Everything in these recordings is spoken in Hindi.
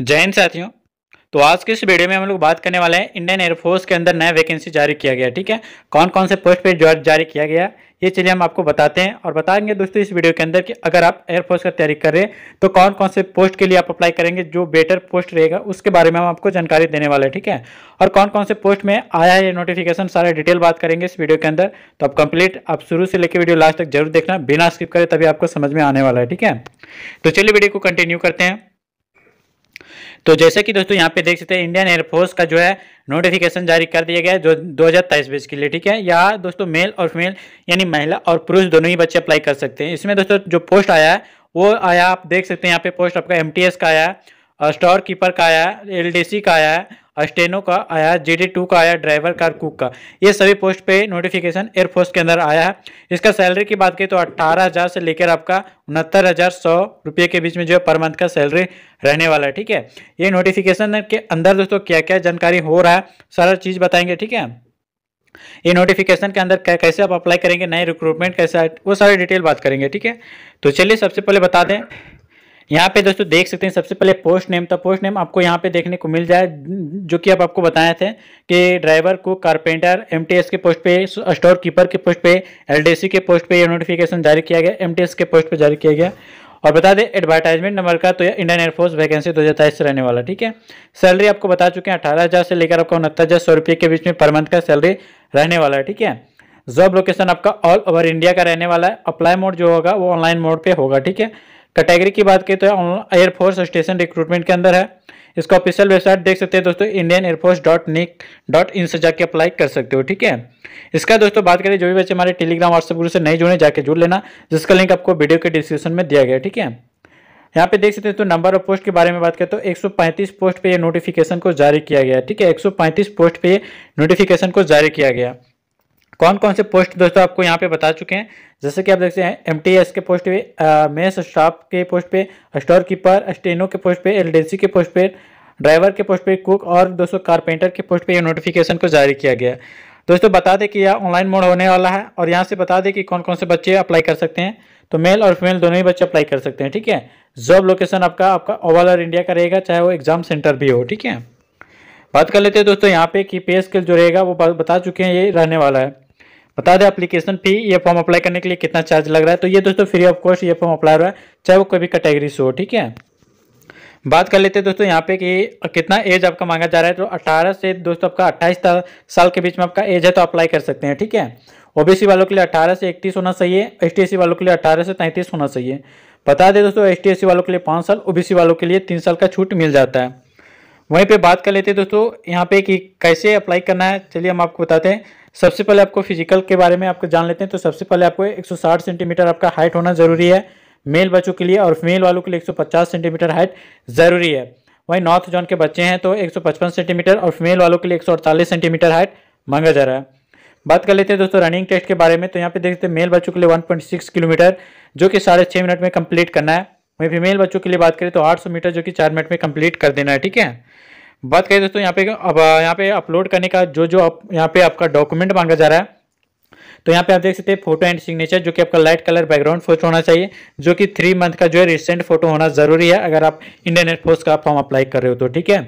जैन साथियों तो आज के इस वीडियो में हम लोग बात करने वाले हैं इंडियन एयरफोर्स के अंदर नया वैकेंसी जारी किया गया ठीक है कौन कौन से पोस्ट पे जारी किया गया ये चलिए हम आपको बताते हैं और बताएंगे दोस्तों इस वीडियो के अंदर कि अगर आप एयरफोर्स का तैयारी कर रहे हैं तो कौन कौन से पोस्ट के लिए आप अप्लाई करेंगे जो बेटर पोस्ट रहेगा उसके बारे में हम आपको जानकारी देने वाले हैं ठीक है और कौन कौन से पोस्ट में आया है ये नोटिफिकेशन सारे डिटेल बात करेंगे इस वीडियो के अंदर तो आप कंप्लीट आप शुरू से लेकर वीडियो लास्ट तक जरूर देखना बिना स्किप करें तभी आपको समझ में आने वाला है ठीक है तो चलिए वीडियो को कंटिन्यू करते हैं तो जैसे कि दोस्तों यहाँ पे देख सकते हैं इंडियन एयरफोर्स का जो है नोटिफिकेशन जारी कर दिया गया है जो दो हज़ार के लिए ठीक है यहाँ दोस्तों मेल और फीमेल यानी महिला और पुरुष दोनों ही बच्चे अप्लाई कर सकते हैं इसमें दोस्तों जो पोस्ट आया है वो आया आप देख सकते हैं यहाँ पे पोस्ट आपका एम का आया है स्टोर कीपर का आया है एल का आया है अस्टेनो का आया जी डी टू का आया ड्राइवर कार कुक का ये सभी पोस्ट पे नोटिफिकेशन एयरफोर्स के अंदर आया है इसका सैलरी की बात करें तो अट्ठारह हज़ार से लेकर आपका उनहत्तर हज़ार सौ रुपये के बीच में जो है पर मंथ का सैलरी रहने वाला है ठीक है ये नोटिफिकेशन के अंदर दोस्तों क्या क्या जानकारी हो रहा है सारा चीज़ बताएंगे ठीक है ये नोटिफिकेशन के अंदर कैसे आप अप्लाई करेंगे नए रिक्रूटमेंट कैसे वो सारी डिटेल बात करेंगे ठीक है तो चलिए सबसे पहले बता दें यहाँ पे दोस्तों देख सकते हैं सबसे पहले पोस्ट नेम था पोस्ट नेम आपको यहाँ पे देखने को मिल जाए जो कि अब आप आपको बताए थे कि ड्राइवर को कारपेंटर एमटीएस के पोस्ट पे स्टोर कीपर के पोस्ट पे एलडीसी के पोस्ट पे यह नोटिफिकेशन जारी किया गया एमटीएस के पोस्ट पे जारी किया गया और बता दें एडवर्टाइजमेंट नंबर का तो इंडियन एयरफोर्स वैकेंसी दो हज़ार से रहने वाला ठीक है सैलरी आपको बता चुके हैं अठारह हज़ार से लेकर आपका उनहत्तर हज़ार सौ रुपये के बीच में पर मंथ का सैलरी रहने वाला है ठीक है जॉब लोकेशन आपका ऑल ओवर इंडिया का रहने वाला है अप्लाई मोड जो होगा वो ऑनलाइन मोड पर होगा ठीक है कैटेगरी की बात करें तो एयरफोर्स स्टेशन रिक्रूटमेंट के अंदर है इसका ऑफिशियल वेबसाइट देख सकते हैं दोस्तों Indian air force dot nic dot in से जाके अप्लाई कर सकते हो ठीक है इसका दोस्तों बात करें जो भी बच्चे हमारे टेलीग्राम व्हाट्सएप ग्रुप से नहीं जुड़े जाके जुड़ लेना जिसका लिंक आपको वीडियो के डिस्क्रिप्शन में दिया गया ठीक है यहाँ पे देख सकते हैं तो नंबर ऑफ पोस्ट के बारे में बात करें तो 135 पोस्ट पे ये नोटिफिकेशन को जारी किया गया ठीक है 135 पोस्ट पे ये नोटिफिकेशन को जारी किया गया कौन कौन से पोस्ट दोस्तों आपको यहाँ पे बता चुके हैं जैसे कि आप देखते हैं एम के पोस्ट पे मेस स्टाफ के पोस्ट पे स्टोर कीपर स्टेनो के पोस्ट पे सी के पोस्ट पे ड्राइवर के पोस्ट पे कुक और दोस्तों कारपेंटर के पोस्ट पे ये नोटिफिकेशन को जारी किया गया दोस्तों बता दें कि यह ऑनलाइन मोड होने वाला है और यहाँ से बता दें कि कौन कौन से बच्चे अप्लाई कर सकते हैं तो मेल और फीमेल दोनों ही बच्चे अप्लाई कर सकते हैं ठीक है जॉब लोकेशन आपका आपका ओवरऑल इंडिया का रहेगा चाहे वो एग्जाम सेंटर भी हो ठीक है बात कर लेते हैं दोस्तों यहाँ पे कि पे स्केल जो रहेगा वो बता चुके हैं ये रहने वाला है बता दें एप्लीकेशन फी ये फॉर्म अप्लाई करने के लिए कितना चार्ज लग रहा है तो ये दोस्तों फ्री ऑफ कॉस्ट ये फॉर्म अप्लाई हो रहा है चाहे वो कोई भी कैटेगरी से हो ठीक है बात कर लेते हैं दोस्तों यहाँ पे कि कितना एज आपका मांगा जा रहा है तो 18 से दोस्तों आपका 28 साल के बीच में आपका एज है तो अप्लाई कर सकते हैं ठीक है ओबीसी वालों के लिए 18 से 31 होना चाहिए एसटीएससी वालों के लिए 18 से 33 होना चाहिए बता दें दोस्तों एसटीएससी वालों के लिए पाँच साल ओबीसी वालों के लिए तीन साल का छूट मिल जाता है वहीं पर बात कर लेते हैं दोस्तों यहाँ पे कि कैसे अप्लाई करना है चलिए हम आपको बताते हैं सबसे पहले आपको फिजिकल के बारे में आपको जान लेते हैं तो सबसे पहले आपको 160 सेंटीमीटर आपका हाइट होना ज़रूरी है मेल बच्चों के लिए और फीमेल वालों के लिए 150 सेंटीमीटर हाइट ज़रूरी है वहीं नॉर्थ जोन के बच्चे हैं तो 155 सेंटीमीटर और फीमेल वालों के लिए 148 सेंटीमीटर हाइट मांगा जा रहा है बात कर लेते हैं दोस्तों रनिंग टेस्ट के बारे में तो यहाँ पे देखते हैं मेल बच्चों के लिए 1.6 किलोमीटर जो कि साढ़े छः मिनट में कंप्लीट करना है वहीं फीमेल बच्चों के लिए बात करें तो 800 मीटर जो कि चार मिनट में कंप्लीट कर देना है ठीक है बात करें दोस्तों यहाँ पे अब यहाँ पे अपलोड करने का जो जो आप यहाँ पे आपका डॉक्यूमेंट मांगा जा रहा है तो यहाँ पे आप देख सकते हैं फोटो एंड सिग्नेचर जो कि आपका लाइट कलर बैकग्राउंड फोटो होना चाहिए जो कि थ्री मंथ का जो है रिसेंट फोटो होना जरूरी है अगर आप इंडियन एयरफोर्स का फॉर्म अप्लाई कर रहे हो तो ठीक है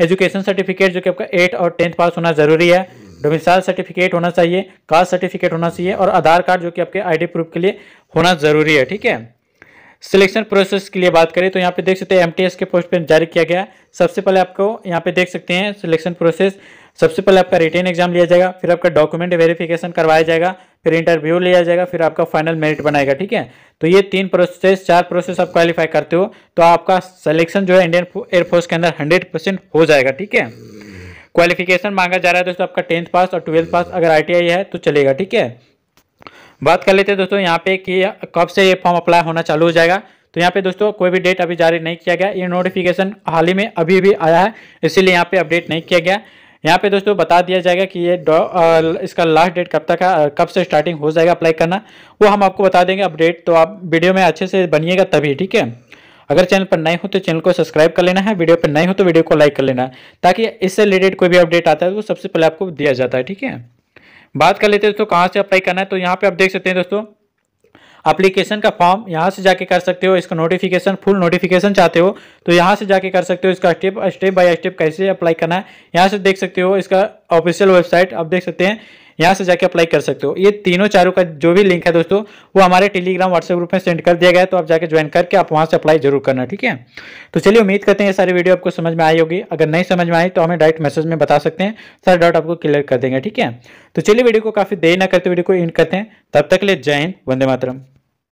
एजुकेशन सर्टिफिकेट जो कि आपका एट और टेंथ पास होना जरूरी है डोमिसाइल सर्टिफिकेट होना चाहिए कास्ट सर्टिफिकेट होना चाहिए और आधार कार्ड जो कि आपके आईडी प्रूफ के लिए होना जरूरी है ठीक है सिलेक्शन प्रोसेस के लिए बात करें तो यहाँ पे देख सकते हैं एमटीएस के पोस्ट पर जारी किया गया सबसे पहले आपको यहाँ पे देख सकते हैं सिलेक्शन प्रोसेस सबसे पहले आपका रिटेन एग्जाम लिया जाएगा फिर आपका डॉक्यूमेंट वेरिफिकेशन करवाया जाएगा फिर इंटरव्यू लिया जाएगा फिर आपका फाइनल मेरिट बनाएगा ठीक है तो ये तीन प्रोसेस चार प्रोसेस आप क्वालिफाई करते हो तो आपका सिलेक्शन जो है इंडियन एयरफोर्स के अंदर हंड्रेड परसेंट हो जाएगा ठीक है क्वालिफिकेशन मांगा जा रहा है दोस्तों आपका टेंथ पास और ट्वेल्थ पास अगर आई है तो चलेगा ठीक है बात कर लेते हैं दोस्तों यहाँ पे कि कब से ये फॉर्म अप्लाई होना चालू हो जाएगा तो यहाँ पे दोस्तों कोई भी डेट अभी जारी नहीं किया गया ये नोटिफिकेशन हाल ही में अभी भी आया है इसीलिए यहाँ पे अपडेट नहीं किया गया यहाँ पे दोस्तों बता दिया जाएगा कि ये इसका लास्ट डेट कब तक है कब से स्टार्टिंग हो जाएगा अप्लाई करना वो हम आपको बता देंगे अपडेट तो आप वीडियो में अच्छे से बनिएगा तभी ठीक है अगर चैनल पर नए हो तो चैनल को सब्सक्राइब कर लेना है वीडियो पर नए हो तो वीडियो को लाइक कर लेना है ताकि इससे रिलेटेड कोई भी अपडेट आता है तो वो सबसे पहले आपको दिया जाता है ठीक है बात कर लेते हैं दोस्तों कहाँ से अप्लाई करना है तो यहाँ पे आप देख सकते हैं दोस्तों अप्लीकेशन का फॉर्म यहाँ से जाके कर सकते हो इसका नोटिफिकेशन फुल नोटिफिकेशन चाहते हो तो यहाँ से जाके कर सकते हो इसका स्टेप स्टेप बाय स्टेप कैसे अप्लाई करना है यहाँ से देख सकते हो इसका ऑफिशियल वेबसाइट आप देख सकते हैं यहाँ से जाके अप्लाई कर सकते हो ये तीनों चारों का जो भी लिंक है दोस्तों वो हमारे टेलीग्राम व्हाट्सएप ग्रुप में सेंड कर दिया गया है तो आप जाके ज्वाइन करके आप वहाँ से अप्लाई जरूर करना ठीक है तो चलिए उम्मीद करते हैं ये सारी वीडियो आपको समझ में आई होगी अगर नहीं समझ में आई तो हमें डायरेक्ट मैसेज में बता सकते हैं सारे डाउट आपको क्लियर कर देंगे ठीक है तो चलिए वीडियो को काफ़ी देर न करते वीडियो को इन करते हैं तब तक ले जय हिंद वंदे मातरम